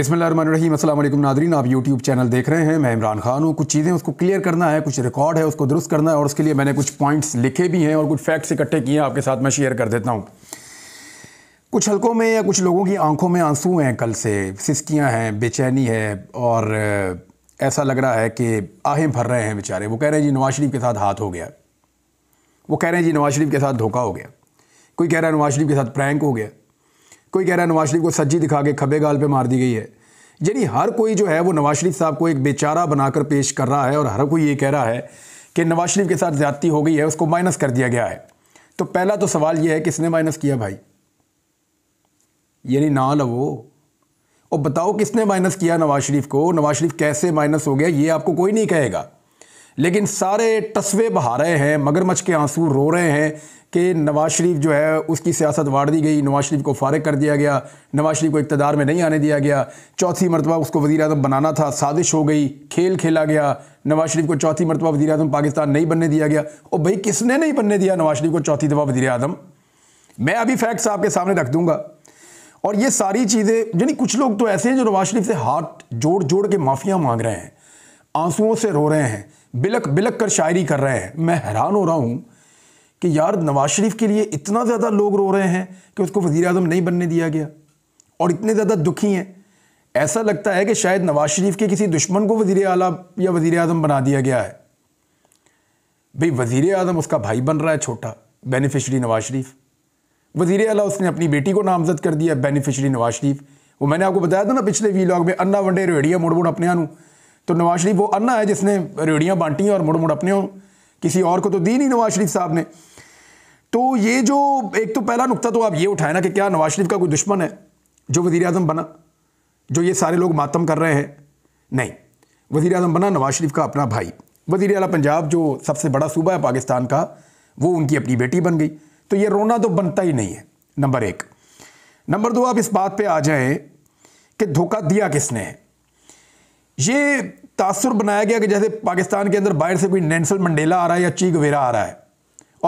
बिसमीम असल नादरीन आप यूट्यूब चैनल देख रहे हैं मैं इमरान खान हूँ कुछ चीज़ें उसको क्लियर करना है कुछ रिकॉर्ड है उसको दुरुस्त करना है और उसके लिए मैंने कुछ पॉइंट्स लिखे भी हैं और कुछ फैक्ट्स इकट्ठे किए हैं आपके साथ मैं शेयर कर देता हूँ कुछ हल्कों में या कुछ लोगों की आंखों में आंसू हैं कल से सिस्कियाँ हैं बेचैनी है और ऐसा लग रहा है कि आहें भर रहे हैं बेचारे वो कह रहे हैं जी नवाज शरीफ के साथ हाथ हो गया वो कह रहे हैं जी नवाज शरीफ के साथ धोखा हो गया कोई कह रहा है नवाज शरीफ के साथ प्रैंक हो गया कोई कह रहा है नवाज शरीफ को सज्जी दिखा के खबे गाल पे मार दी गई है यानी हर कोई जो है वो नवाज शरीफ साहब को एक बेचारा बनाकर पेश कर रहा है और हर कोई ये कह रहा है कि नवाज शरीफ के साथ ज्यादती हो गई है उसको माइनस कर दिया गया है तो पहला तो सवाल यह है किसने माइनस किया भाई यानी ना लवो और बताओ किसने माइनस किया नवाज शरीफ को नवाज शरीफ कैसे माइनस हो गया ये आपको कोई नहीं कहेगा लेकिन सारे तस्वे बहा रहे हैं मगरमच्छ के आंसू रो रहे हैं कि नवाज शरीफ जो है उसकी सियासत वाड़ दी गई नवाज शरीफ को फारग कर दिया गया नवाज शरीफ को इकतदार में नहीं आने दिया गया चौथी मरतबा उसको वजी अजम बनाना था साजिश हो गई खेल खेला गया नवाज शरीफ को चौथी मरतबा वजी अजम पाकिस्तान नहीं बनने दिया गया और भाई किसने नहीं बनने दिया नवाज शरीफ को चौथी दफ़ा वजी अजम मैं अभी फैक्ट्स आपके सामने रख दूंगा और ये सारी चीज़ें यानी कुछ लोग तो ऐसे हैं जो नवाज शरीफ से हाथ जोड़ जोड़ के माफ़ियाँ मांग रहे हैं आंसुओं से रो रहे हैं बिलक बिलक कर शायरी कर रहे हैं मैं हैरान हो रहा हूँ कि यार नवाज शरीफ के लिए इतना ज़्यादा लोग रो रहे हैं कि उसको वज़ी अजम नहीं बनने दिया गया और इतने ज़्यादा दुखी हैं ऐसा लगता है कि शायद नवाज शरीफ के किसी दुश्मन को वज़ी अला या वज़ी अजम बना दिया गया है भाई वज़ी अजम उसका भाई बन रहा है छोटा बेनिफिशरी नवाज शरीफ वज़ी अला उसने अपनी बेटी को नामजद कर दिया बेनिफिशरी नवाज शरीफ वो मैंने आपको बताया था ना पिछले वीलॉग में अन्ना वनडे रेडिया मोड़ मोड़ अपने आनू तो नवाज शरीफ वो अन्ना है जिसने रेडियाँ बांटी और मुड़ मुड़ अपने किसी और को तो दी नहीं नवाज शरीफ साहब ने तो ये जो एक तो पहला नुकता तो आप ये उठाए ना कि क्या नवाज शरीफ का कोई दुश्मन है जो वज़ी अजम बना जो ये सारे लोग मातम कर रहे हैं नहीं वज़ी अजम बना नवाज शरीफ का अपना भाई वज़ी अला पंजाब जो सबसे बड़ा सूबा है पाकिस्तान का वो उनकी अपनी बेटी बन गई तो ये रोना तो बनता ही नहीं है नंबर एक नंबर दो आप इस बात पे आ जाएं कि धोखा दिया किसने है ये तासुर बनाया गया कि जैसे पाकिस्तान के अंदर बाहर से कोई नैनसल मंडेला आ रहा है या चीक वेरा आ रहा है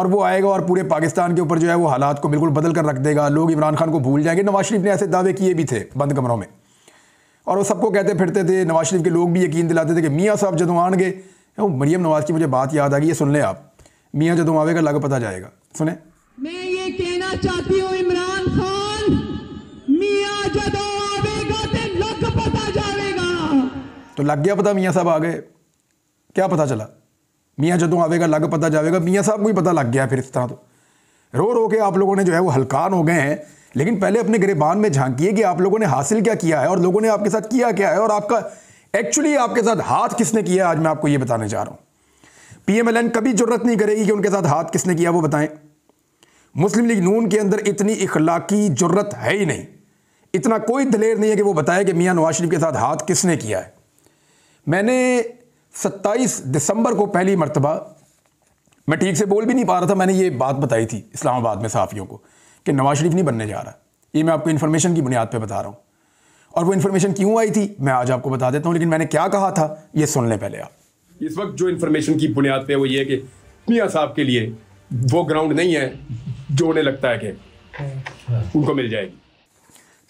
और वो आएगा और पूरे पाकिस्तान के ऊपर जो है वो हालात को बिल्कुल बदल कर रख देगा लोग इमरान खान को भूल जाएंगे नवाज शरीफ ने ऐसे दावे किए भी थे बंद कमरों में और वो सबको कहते फिरते थे नवाज शरीफ के लोग भी यकीन दिलाते थे कि मियाँ साहब जदों आएंगे वो मरियम नवाज की मुझे बात याद आ गई ये सुन लें आप मियाँ जदों आवेगा लग पता जाएगा सुने मैं ये कहना चाहती हूँ तो लग गया पता मियाँ साहब आ गए क्या पता चला मियाँ जदों आएगा लग पता जाएगा मियाँ साहब को ही पता लग गया फिर इस तरह तो रो रो के आप लोगों ने जो है वो हलकान हो गए हैं लेकिन पहले अपने गिरबान में झांकी कि आप लोगों ने हासिल क्या किया है और लोगों ने आपके साथ किया क्या है और आपका एक्चुअली आपके साथ हाथ किसने किया आज मैं आपको ये बताने जा रहा हूँ पीएमएलएन कभी जरूरत नहीं करेगी कि उनके साथ हाथ किसने किया वो बताएं मुस्लिम लीग नून के अंदर इतनी इखलाकी जरूरत है ही नहीं इतना कोई दलेर नहीं है कि वो बताए कि मियाँ नवाज शरीफ के साथ हाथ किसने किया है मैंने 27 दिसंबर को पहली मरतबा मैं ठीक से बोल भी नहीं पा रहा था मैंने ये बात बताई थी इस्लामाबाद में सहाफ़ियों को कि नवाज शरीफ नहीं बनने जा रहा ये मैं आपको इन्फॉर्मेशन की बुनियाद पर बता रहा हूँ और वो इन्फॉर्मेशन क्यों आई थी मैं आज आपको बता देता हूँ लेकिन मैंने क्या कहा था ये सुन लें पहले आप इस वक्त जो इन्फॉर्मेशन की बुनियाद पर वो ये है कि मियाँ साहब के लिए वो ग्राउंड नहीं है जो उन्हें लगता है कि हाँ। उनको मिल जाएगी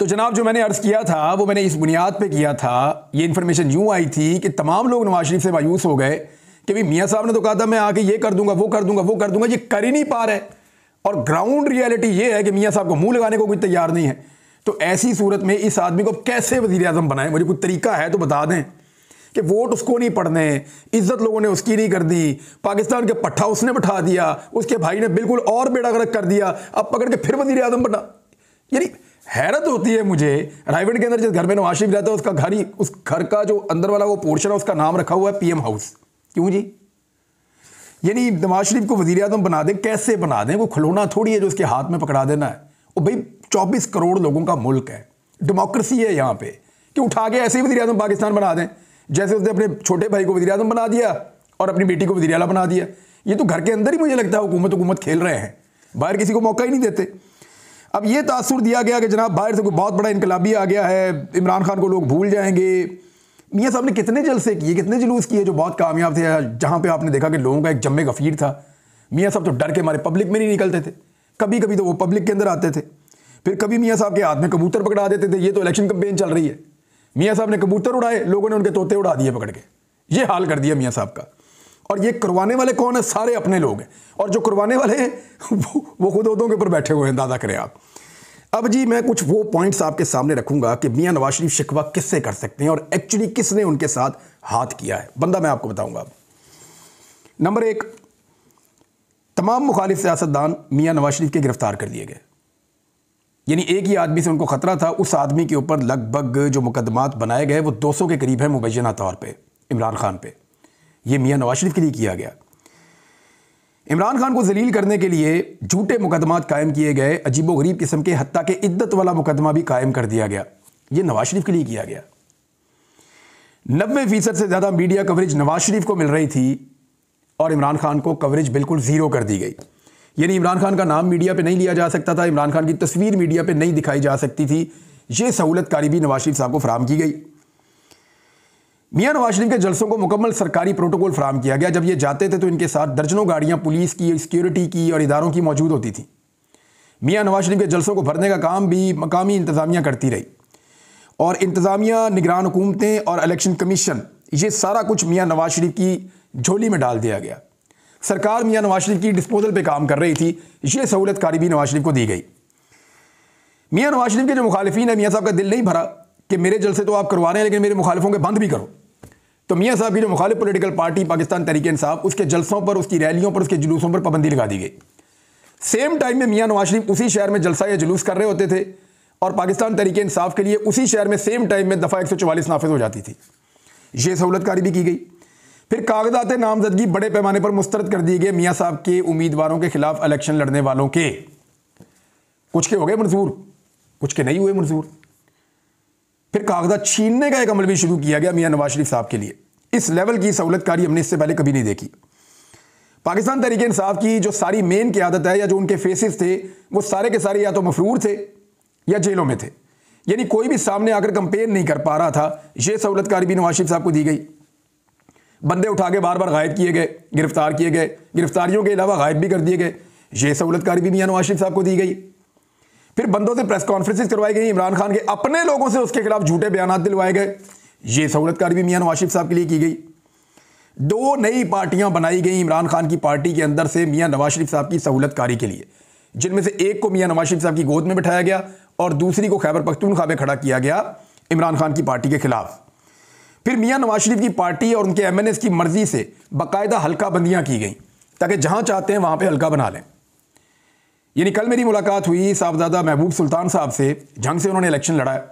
तो जनाब जो मैंने अर्ज़ किया था वो मैंने इस बुनियाद पे किया था ये इन्फॉर्मेशन यूँ आई थी कि तमाम लोग नवाज शरीफ से मायूस हो गए कि भाई मियाँ साहब ने तो कहा था मैं आके ये कर दूंगा वो कर दूंगा वो कर दूंगा ये कर ही नहीं पा रहे और ग्राउंड रियलिटी ये है कि मियाँ साहब को मुंह लगाने को कोई तैयार नहीं है तो ऐसी सूरत में इस आदमी को कैसे वजीर अजम बनाएं मुझे कोई तरीका है तो बता दें कि वोट उसको नहीं पढ़ने इज्जत लोगों ने उसकी नहीं कर दी पाकिस्तान के पट्ठा उसने बैठा दिया उसके भाई ने बिल्कुल और बेड़ा गर्क कर दिया अब पकड़ के फिर वजीर अजम बना यानी हैरत होती है मुझे रायगढ़ के अंदर जिस घर में नवाशिफ रहता है उसका घर ही उस घर का जो अंदर वाला वो पोर्शन है उसका नाम रखा हुआ है पीएम हाउस क्यों जी यानी नवाज शरीफ को वजीर अजम बना दें कैसे बना दें वो खिलौना थोड़ी है जो उसके हाथ में पकड़ा देना है वो भाई चौबीस करोड़ लोगों का मुल्क है डेमोक्रेसी है यहाँ पे कि उठा के ऐसे ही वजी अजम पाकिस्तान बना दें जैसे उसने अपने छोटे भाई को वजी अजम बना दिया और अपनी बेटी को वजी अला बना दिया ये तो घर के अंदर ही मुझे लगता है हुकूमत हुकूमत खेल रहे हैं बाहर किसी को मौका ही नहीं देते अब ये तासुर दिया गया कि जनाब बाहर से कोई बहुत बड़ा इनकलाबी आ गया है इमरान खान को लोग भूल जाएंगे मियाँ साहब ने कितने जलसे किए कितने जुलूस किए जो बहुत कामयाब थे जहाँ पर आपने देखा कि लोगों का एक जम्मे गफीर था मियाँ साहब तो डर के हमारे पब्लिक में नहीं निकलते थे कभी कभी तो वो पब्लिक के अंदर आते थे फिर कभी मियाँ साहब के हाथ में कबूतर पकड़ा देते थे ये तो इलेक्शन कंपेन चल रही है मियाँ साहब ने कबूतर उड़ाए लोगों ने उनके तोते उड़ा दिए पकड़ के ये हाल कर दिया मियाँ साहब का और ये करवाने वाले कौन है सारे अपने लोग हैं और जो करवाने वाले हैं वो, वो खुद उदों के ऊपर बैठे हुए हैं दादा करें आप अब जी मैं कुछ वो पॉइंट्स आपके सामने रखूंगा कि मियाँ नवाज शरीफ शिकवा किससे कर सकते हैं और एक्चुअली किसने उनके साथ हाथ किया है बंदा मैं आपको बताऊंगा नंबर एक तमाम मुखालिफ सियासतदान मियाँ नवाज शरीफ के गिरफ्तार कर लिए गए यानी एक ही आदमी से उनको खतरा था उस आदमी के ऊपर लगभग जो मुकदमात बनाए गए वो 200 के करीब है मुबैना तौर पर इमरान खान पर ये मियाँ नवाज शरीफ के लिए किया गया इमरान खान को जलील करने के लिए झूठे मुकदमात कायम किए गए अजीबो गरीब किस्म के हत्या के इद्दत वाला मुकदमा भी कायम कर दिया गया ये नवाज शरीफ के लिए किया गया नब्बे फ़ीसद से ज़्यादा मीडिया कवरेज नवाज शरीफ को मिल रही थी और इमरान खान को कवरेज बिल्कुल ज़ीरो कर दी गई यानी इमरान खान का नाम मीडिया पर नहीं लिया जा सकता था इमरान खान की तस्वीर मीडिया पर नहीं दिखाई जा सकती थी ये सहूलतकारी भी नवाज शरीफ साहब को फराम की गई मियाँ नवाज शरीफ के जलसों को मुकम्मल सरकारी प्रोटोकॉल फ्राहम किया गया जब ये जाते थे तो इनके साथ दर्जनों गाड़ियाँ पुलिस की सिक्योरिटी की और इदारों की मौजूद होती थी मियाँ नवाज शरीफ के जलसों को भरने का काम भी मकामी इंतज़ामिया करती रही और इंतज़ामिया निगरान हुकूमतें और इलेक्शन कमीशन ये सारा कुछ मियाँ नवाज शरीफ की झोली में डाल दिया गया सरकार मियाँ नवाज शरीफ की डिस्पोजल पर काम कर रही थी ये सहूलत कारी नवाज शरीफ को दी गई मियाँ नवाज शरीफ के जो मुखालफी हैं मियाँ साहब का दिल नहीं भरा कि मेरे जलसे तो आप करवा रहे हैं लेकिन मेरे मुखालफों के बंद भी करो तो मियाँ साहब की जो मुखालिफ पोलिटिकल पार्टी पाकिस्तान तरीके साहब उसके जलसों पर उसकी रैलियों पर उसके जुलूसों पर पाबंदी लगा दी गई सेम टाइम में मियाँ नवाज शरीफ उसी शहर में जलसा या जुलूस कर रहे होते थे और पाकिस्तान तरीके इंसाफ के लिए उसी शहर में सेम टाइम में दफ़ा एक सौ चवालीस नाफिज हो जाती थी ये सहूलतकारी भी की गई फिर कागजात नामजदगी बड़े पैमाने पर मुस्तरद कर दिए गए मियाँ साहब के उम्मीदवारों के खिलाफ इलेक्शन लड़ने वालों के कुछ के हो गए मंजूर कुछ के नहीं हुए मंजूर फिर कागजात छीनने का एक अमल भी शुरू किया गया मियाँ नवाज शरीफ साहब के लिए इस लेवल की सहूलतकारी हमने इससे पहले कभी नहीं देखी पाकिस्तान तरीके इंसाफ की जो सारी मेन की आदत है या जो उनके फेसिस थे वो सारे के सारे या तो मफरूर थे या जेलों में थे यानी कोई भी सामने आकर कंपेयर नहीं कर पा रहा था ये सहूलतकारी भी नवाज शरीफ साहब को दी गई बंदे उठा के बार बार गायब किए गए गिरफ्तार किए गए गिरफ्तारियों के अलावा गायब भी कर दिए गए ये सहूलतकारी भी मियाँ नवाज शरीफ साहब को दी गई फिर बंदों से प्रेस कॉन्फ्रेंसिस करवाई गई इमरान खान के अपने लोगों से उसके खिलाफ झूठे बयान दिलवाए गए ये सहूलत कार भी मियाँ नवाज शरीफ साहब के लिए की गई दो नई पार्टियां बनाई गई इमरान खान की पार्टी के अंदर से मियाँ नवाज शरीफ साहब की सहूलत कारी के लिए जिनमें से एक को मियाँ नवाज शरीफ साहब की गोद में बिठाया गया और दूसरी को खैबर पख्तूनखा में खड़ा किया गया इमरान खान की पार्टी के खिलाफ फिर मियाँ नवाज शरीफ की पार्टी और उनके एम की मर्जी से बाकायदा हल्का बंदियाँ की गई ताकि जहाँ चाहते हैं वहाँ पर हल्का बना लें यानी कल मेरी मुलाकात हुई साहबजादा महबूब सुल्तान साहब से जंग से उन्होंने इलेक्शन लड़ाया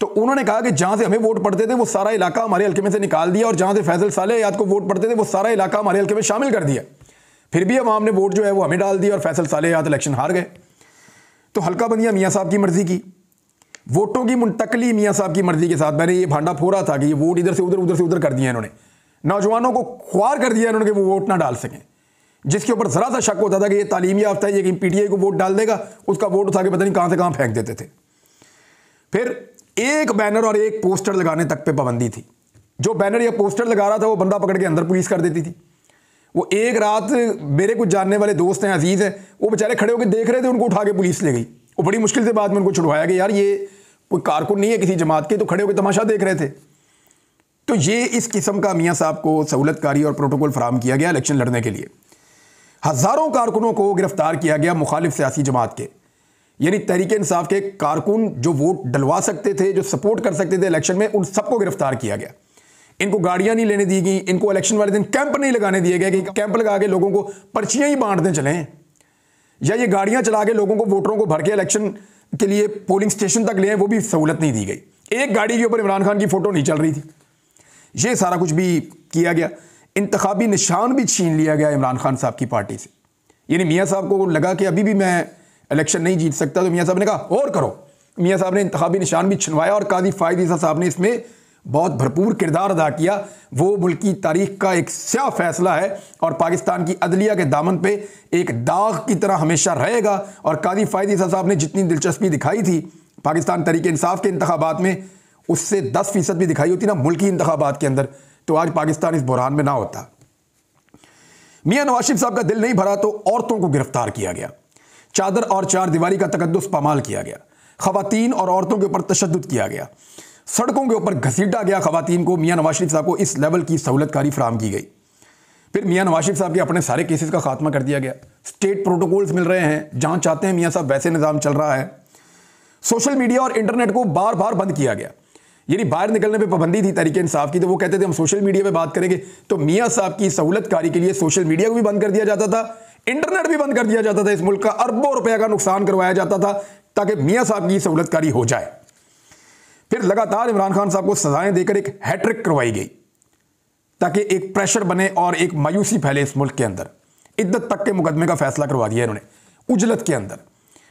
तो उन्होंने कहा कि जहाँ से हमें वोट पड़ते थे वो सारा इलाका हमारे हल्के में से निकाल दिया और जहाँ से फैजल साले याद को वोट पड़ते थे वो सारा इलाका हमारे हल्के में शामिल कर दिया फिर भी अब आपने वोट जो है वो हमें डाल दिया और फैसल साले याद इलेक्शन हार गए तो हल्का बंदियाँ मियाँ साहब की मर्ज़ी की वोटों की मुंतकली मियाँ साहब की मर्ज़ी के साथ मैंने ये भांडा फोरा था कि ये वोट इधर से उधर उधर से उधर कर दिया इन्होंने नौजवानों को ख्वार कर दिया इन्होंने कि वो वोट ना डाल सकें जिसके ऊपर ज़रा सा शक होता था कि ये तालीम याफ्ता है ये पी टी आई को वोट डाल देगा उसका वोट उठा के पता नहीं कहाँ से कहाँ फेंक देते थे फिर एक बैनर और एक पोस्टर लगाने तक पे पाबंदी थी जो बैनर या पोस्टर लगा रहा था वो बंदा पकड़ के अंदर पुलिस कर देती थी वो एक रात मेरे कुछ जानने वाले दोस्त हैं अजीज़ हैं वो बेचारे खड़े होकर देख रहे थे उनको उठा के पुलिस ले गई वो बड़ी मुश्किल से बाद में उनको छुड़वाया कि यार ये कोई कारकुन नहीं है किसी जमात के तो खड़े होकर तमाशा देख रहे थे तो ये इस किस्म का मियाँ साहब को सहूलतकारी और प्रोटोकॉल फराम किया गया इलेक्शन लड़ने के लिए हज़ारों कारकुनों को गिरफ्तार किया गया मुखालिफ सियासी जमात के यानी तहरीक इंसाफ के कारकुन जो वोट डलवा सकते थे जो सपोर्ट कर सकते थे इलेक्शन में उन सबको गिरफ्तार किया गया इनको गाड़ियां नहीं लेने दी गई इनको इलेक्शन वाले दिन कैंप नहीं लगाने दिए गए कि कैंप लगा के लोगों को पर्चियां ही बांटते चले या ये गाड़ियां चला के लोगों को वोटरों को भर के इलेक्शन के लिए पोलिंग स्टेशन तक ले वो भी सहूलत नहीं दी गई एक गाड़ी के ऊपर इमरान खान की फ़ोटो नहीं चल रही थी ये सारा कुछ भी किया गया इंतबी निशान भी छीन लिया गया इमरान खान साहब की पार्टी से यानी मियाँ साहब को लगा कि अभी भी मैं इलेक्शन नहीं जीत सकता तो मियाँ साहब ने कहा और करो मियाँ साहब ने इंतबी निशान भी छुनवाया और काजी फ़ायद ईसा साहब ने इसमें बहुत भरपूर किरदार अदा किया वो मुल्क की तारीख का एक स्या फैसला है और पाकिस्तान की अदलिया के दामन पर एक दाग की तरह हमेशा रहेगा और काजी फ़ायद ईसा साहब ने जितनी दिलचस्पी दिखाई थी पाकिस्तान तरीक इंसाफ के इंतबात में उससे दस फीसद भी दिखाई होती ना मुल्की इंतबात के अंदर तो आज पाकिस्तान इस बुरहान में ना होता मियाँ नवाशिफ साहब का दिल नहीं भरा तो औरतों को गिरफ्तार किया गया चादर और चार दीवारी का तकदस पामाल किया गया खातन और औरतों के ऊपर तशद किया गया सड़कों के ऊपर घसीटा गया खवतान को मियाँ नवाज शरीफ साहब को इस लेवल की सहूलतकारी कारी की गई फिर मियाँ नवाज शरीफ साहब के अपने सारे केसेस का खात्मा कर दिया गया स्टेट प्रोटोकॉल्स मिल रहे हैं जहाँ चाहते हैं मियाँ साहब वैसे निज़ाम चल रहा है सोशल मीडिया और इंटरनेट को बार बार बंद किया गया यानी बाहर निकलने पे पाबंदी थी तरीके इंसाफ की तो वो कहते थे हम सोशल मीडिया पे बात करेंगे तो मियाँ साहब की सहूलतकारी के लिए सोशल मीडिया को भी बंद कर दिया जाता था इंटरनेट भी बंद कर दिया जाता था इस मुल्क का अरबों रुपए का नुकसान करवाया जाता था ताकि मियाँ साहब की सहूलतकारी हो जाए फिर लगातार इमरान खान साहब को सजाएं देकर एक हैट्रिक करवाई गई ताकि एक प्रेशर बने और एक मायूसी फैले इस मुल्क के अंदर इद्दत तक के मुकदमे का फैसला करवा दिया इन्होंने उजलत के अंदर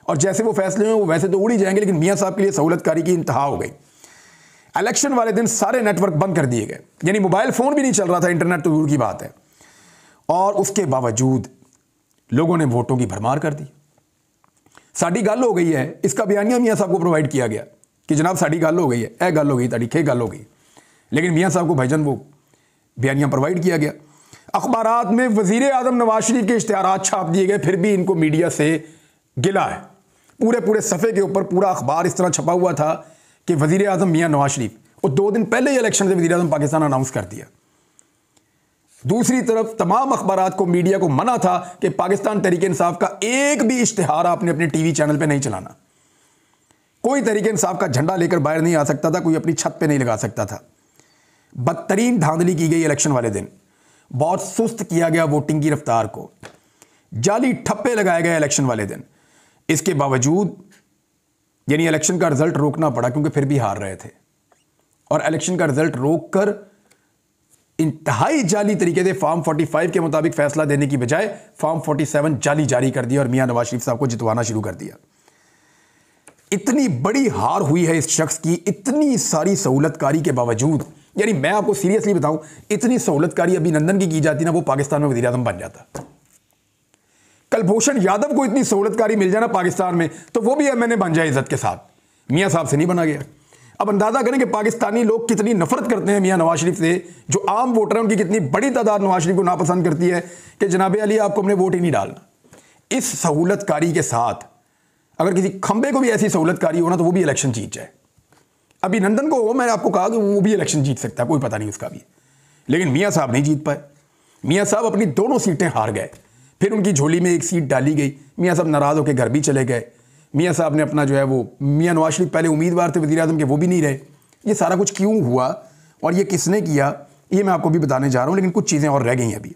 और जैसे वो फैसले हुए वो वैसे तो उड़ी जाएंगे लेकिन मियाँ साहब के लिए सहूलतकारी की इंतहा हो गई इलेक्शन वाले दिन सारे नेटवर्क बंद कर दिए गए यानी मोबाइल फ़ोन भी नहीं चल रहा था इंटरनेट तो दूर की बात है और उसके बावजूद लोगों ने वोटों की भरमार कर दी साडी गल हो गई है इसका बयानिया मियाँ साहब को प्रोवाइड किया गया कि जनाब साड़ी गल हो गई है यह गल हो गई ताड़ी खे गल हो गई लेकिन मियाँ साहब को भजन वो बयानियाँ प्रोवाइड किया गया अखबार में वजीर अजम नवाज शरीफ के इश्तहार छाप दिए गए फिर भी इनको मीडिया से गिला है पूरे पूरे सफ़े के ऊपर पूरा अखबार इस तरह छपा हुआ था कि वजीर अजम मियाँ नवाज शरीफ और दो दिन पहले ही इलेक्शन से वजी अजम पाकिस्तान अनाउंस कर दिया दूसरी तरफ तमाम अखबार को मीडिया को मना था कि पाकिस्तान तरीके इंसाफ का एक भी इश्तहार आपने अपने टीवी चैनल पर नहीं चलाना कोई तरीके इंसाफ का झंडा लेकर बाहर नहीं आ सकता था कोई अपनी छत पर नहीं लगा सकता था बदतरीन धांधली की गई इलेक्शन वाले दिन बहुत सुस्त किया गया वोटिंग की रफ्तार को जाली ठप्पे लगाए गए इलेक्शन वाले दिन इसके बावजूद यानी इलेक्शन का रिजल्ट रोकना पड़ा क्योंकि फिर भी हार रहे थे और इलेक्शन का रिजल्ट रोक कर इंतहाई जाली तरीके से फार्म 45 के मुताबिक फैसला देने की बजाय फार्म 47 जाली जारी कर दिया और मियां नवाज शरीफ साहब को जितवाना शुरू कर दिया इतनी बड़ी हार हुई है इस शख्स की इतनी सारी सहूलतकारी के बावजूद यानी मैं आपको सीरियसली बताऊं इतनी सहूलतकारी अभिनंदन की की जाती ना वो पाकिस्तान में वजीरम बन जाता कलभूषण यादव को इतनी सहूलतकारी मिल जाना पाकिस्तान में तो वो भी एम बन जाए इज्जत के साथ मियाँ साहब से नहीं बना गया अब अंदाज़ा करें कि पाकिस्तानी लोग कितनी नफरत करते हैं मियाँ नवाज शरीफ से जो आम वोटर हैं उनकी कितनी बड़ी तादाद नवाज शरीफ को नापसंद करती है कि जनाब अली आपको हमने वोट ही नहीं डालना इस सहूलतकारी के साथ अगर किसी खंबे को भी ऐसी सहूलतकारी होना तो वो भी इलेक्शन जीत जाए अभिनंदन को हो मैंने आपको कहा कि वो भी इलेक्शन जीत सकता है कोई पता नहीं उसका भी लेकिन मियाँ साहब नहीं जीत पाए मियाँ साहब अपनी दोनों सीटें हार गए फिर उनकी झोली में एक सीट डाली गई मियाँ साहब नाराज़ होकर घर भी चले गए मियाँ साहब ने अपना जो है वो मियाँ नवाज शरीफ पहले उम्मीदवार थे वजी अजम के वो भी नहीं रहे ये सारा कुछ क्यों हुआ और ये किसने किया ये मैं आपको भी बताने जा रहा हूँ लेकिन कुछ चीज़ें और रह गई हैं अभी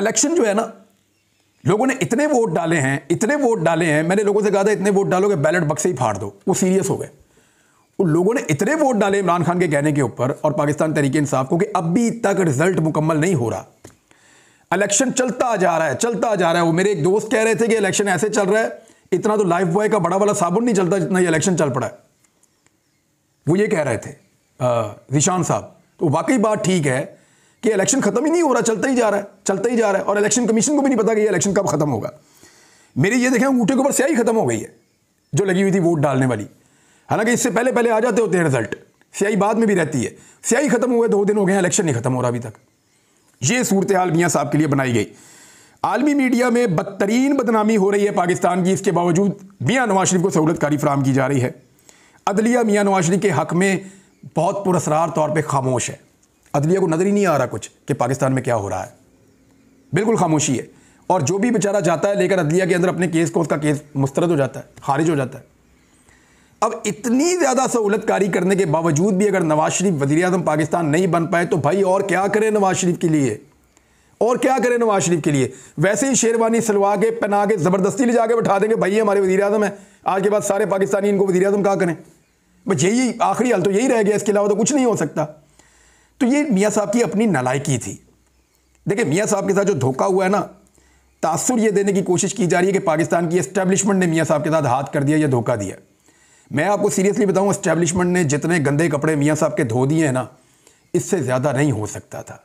इलेक्शन जो है ना लोगों ने इतने वोट डाले हैं इतने वोट डाले हैं मैंने लोगों से कहा था इतने वोट डालोगे बैलेट बक्से ही फाड़ दो वो सीरियस हो गए उन लोगों ने इतने वोट डाले इमरान खान के कहने के ऊपर और पाकिस्तान तरीके इंसाफ को कि अभी तक रिजल्ट मुकम्मल नहीं हो रहा इलेक्शन चलता जा रहा है चलता जा रहा है वो मेरे एक दोस्त कह रहे थे कि इलेक्शन ऐसे चल रहा है इतना तो लाइफ बॉय का बड़ा वाला साबुन नहीं चलता जितना ये इलेक्शन चल पड़ा है वो ये कह रहे थे निशान साहब तो वाकई बात ठीक है कि इलेक्शन खत्म ही नहीं हो रहा चलता ही जा रहा है चलता ही जा रहा है और इलेक्शन कमीशन को भी नहीं पता कि इलेक्शन कब खत्म होगा मेरे ये देखें ऊँटे के ऊपर स्याही खत्म हो गई है जो लगी हुई थी वोट डालने वाली हालांकि इससे पहले पहले आ जाते होते हैं रिजल्ट स्याही बाद में भी रहती है स्याही खत्म हुए दो दिन हो गए इलेक्शन नहीं खत्म हो रहा अभी तक ये सूरत हाल मियाँ साहब के लिए बनाई गई आलमी मीडिया में बदतरीन बदनामी हो रही है पाकिस्तान की इसके बावजूद मियाँ नवाज शरीफ को सहूलत कारी फराम की जा रही है अदलिया मियाँ नवाज शरीफ के हक़ में बहुत पुरसरार तौर पर खामोश है अदलिया को नज़र ही नहीं आ रहा कुछ कि पाकिस्तान में क्या हो रहा है बिल्कुल खामोशी है और जो भी बेचारा जाता है लेकर अदलिया के अंदर अपने केस को उसका केस मुस्तरद हो जाता है खारिज हो जाता है अब इतनी ज़्यादा सहूलतकारी करने के बावजूद भी अगर नवाज शरीफ वजीर अजम पाकिस्तान नहीं बन पाए तो भाई और क्या करें नवाज शरीफ के लिए और क्या करें नवाज शरीफ के लिए वैसे ही शेरवानी सलवा के पहना के ज़बरदस्ती ले जाके बैठा देंगे भाई हमारे वजी अजम हैं आज के बाद सारे पाकिस्तानी इनको वजी अजम कहा करें बस यही आखिरी हल तो यही रह गया इसके अलावा तो कुछ नहीं हो सकता तो ये मियाँ साहब की अपनी नलायकी थी देखिए मियाँ साहब के साथ जो धोखा हुआ है ना तासुर ये देने की कोशिश की जा रही है कि पाकिस्तान की इस्टेब्लिशमेंट ने मियाँ साहब के साथ हाथ कर दिया या धोखा दिया मैं आपको सीरियसली बताऊं इस्टेब्लिशमेंट ने जितने गंदे कपड़े मियाँ साहब के धो दिए हैं ना इससे ज़्यादा नहीं हो सकता था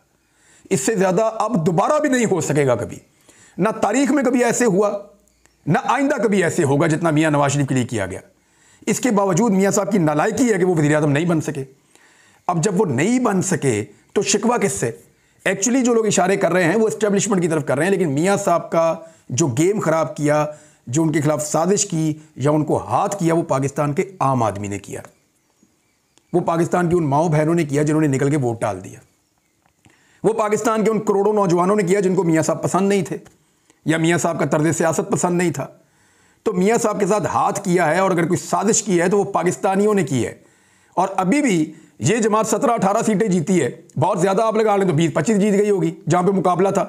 इससे ज़्यादा अब दोबारा भी नहीं हो सकेगा कभी ना तारीख में कभी ऐसे हुआ ना आइंदा कभी ऐसे होगा जितना मियाँ नवाज शरीफ के लिए किया गया इसके बावजूद मियाँ साहब की नालायकी है कि वो वजी अजम नहीं बन सके अब जब वो नहीं बन सके तो शिकवा किससे एक्चुअली जो लोग इशारे कर रहे हैं वो इस्टेब्लिशमेंट की तरफ कर रहे हैं लेकिन मियाँ साहब का जो गेम ख़राब किया जो उनके खिलाफ साजिश की या उनको हाथ किया वो पाकिस्तान के आम आदमी ने किया वो पाकिस्तान की उन माओ बहनों ने किया जिन्होंने निकल के वोट डाल दिया वो पाकिस्तान के उन करोड़ों नौजवानों ने किया जिनको मियाँ साहब पसंद नहीं थे या मियाँ साहब का तर्ज सियासत पसंद नहीं था तो मियाँ साहब के साथ हाथ किया है और अगर कोई साजिश की है तो वो पाकिस्तानियों ने की है और अभी भी ये जमात सत्रह अठारह सीटें जीती है बहुत ज़्यादा आप लगा लें तो बीस पच्चीस जीत गई होगी जहाँ पर मुकाबला था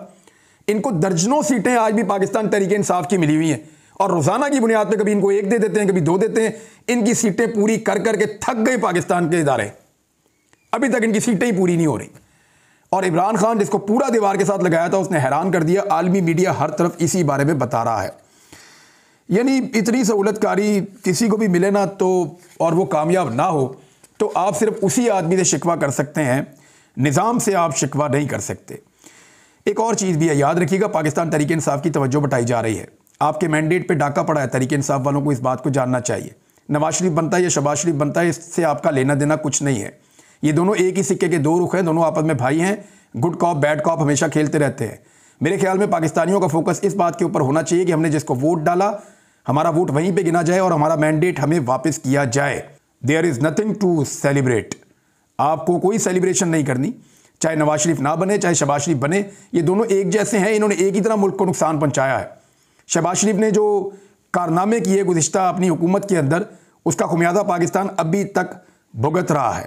इनको दर्जनों सीटें आज भी पाकिस्तान तरीके इंसाफ की मिली हुई हैं और रोज़ाना की बुनियाद पर कभी इनको एक दे देते हैं कभी दो देते हैं इनकी सीटें पूरी कर करके थक गए पाकिस्तान के इदारे अभी तक इनकी सीटें ही पूरी नहीं हो रही और इमरान खान जिसको पूरा दीवार के साथ लगाया था उसने हैरान कर दिया आलमी मीडिया हर तरफ इसी बारे में बता रहा है यानी इतनी सहूलतकारी किसी को भी मिले ना तो और वो कामयाब ना हो तो आप सिर्फ उसी आदमी से शिकवा कर सकते हैं निज़ाम से आप शिकवा नहीं कर सकते एक और चीज़ भी है याद रखिएगा पाकिस्तान तरीके इंसाफ की तवज्जो बटाई जा रही है आपके मैंडेट पे डाका पड़ा है तरीके इंसाफ वालों को इस बात को जानना चाहिए नवाज शरीफ बनता है या शबाज शरीफ बनता है इससे आपका लेना देना कुछ नहीं है ये दोनों एक ही सिक्के के दो रुख हैं दोनों आपस में भाई हैं गुड कॉप बैड कॉप हमेशा खेलते रहते हैं मेरे ख्याल में पाकिस्तानियों का फोकस इस बात के ऊपर होना चाहिए कि हमने जिसको वोट डाला हमारा वोट वहीं पे गिना जाए और हमारा मैंडेट हमें वापस किया जाए there is nothing to celebrate आपको कोई सेलिब्रेशन नहीं करनी चाहे नवाज शरीफ ना बने चाहे शबाज शरीफ बने ये दोनों एक जैसे हैं इन्होंने एक ही तरह मुल्क को नुकसान पहुंचाया है शहबाज शरीफ ने जो कारनामे किए गुज्त अपनी हुकूमत के अंदर उसका खुमियाजा पाकिस्तान अभी तक भुगत रहा है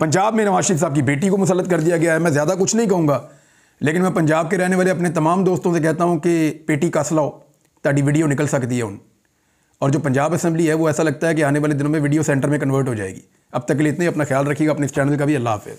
पंजाब में नवाज शरीफ साहब की बेटी को मुसलत कर दिया गया है मैं ज़्यादा कुछ नहीं कहूँगा लेकिन मैं पंजाब के रहने वाले अपने तमाम दोस्तों से कहता हूँ कि बेटी कस लाओ ताकि वीडियो निकल सकती है उन और जो पंजाब असम्बली है वो ऐसा लगता है कि आने वाले दिनों में वीडियो सेंटर में कन्वर्ट हो जाएगी अब तक के लिए इतने अपना ख्याल रखिएगा अपने चैनल का भी अल्लाह हाफ़